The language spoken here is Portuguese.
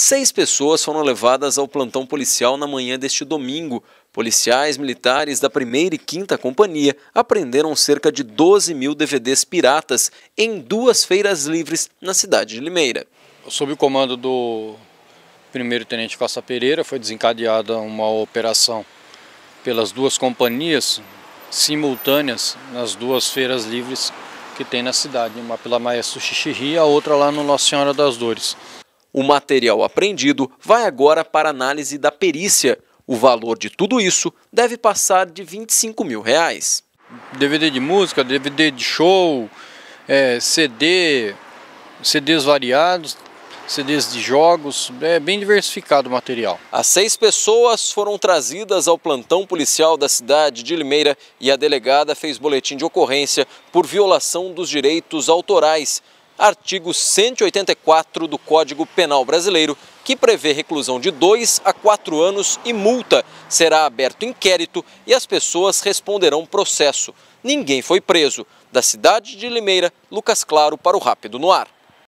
Seis pessoas foram levadas ao plantão policial na manhã deste domingo. Policiais militares da primeira e quinta companhia apreenderam cerca de 12 mil DVDs piratas em duas feiras livres na cidade de Limeira. Sob o comando do primeiro tenente Costa Pereira, foi desencadeada uma operação pelas duas companhias simultâneas nas duas feiras livres que tem na cidade, uma pela Maestro Xixirri e a outra lá no Nossa Senhora das Dores. O material apreendido vai agora para análise da perícia. O valor de tudo isso deve passar de 25 mil reais. DVD de música, DVD de show, é, CD, CDs variados, CDs de jogos, é bem diversificado o material. As seis pessoas foram trazidas ao plantão policial da cidade de Limeira e a delegada fez boletim de ocorrência por violação dos direitos autorais artigo 184 do Código Penal Brasileiro, que prevê reclusão de 2 a 4 anos e multa. Será aberto inquérito e as pessoas responderão processo. Ninguém foi preso. Da cidade de Limeira, Lucas Claro para o Rápido no Ar.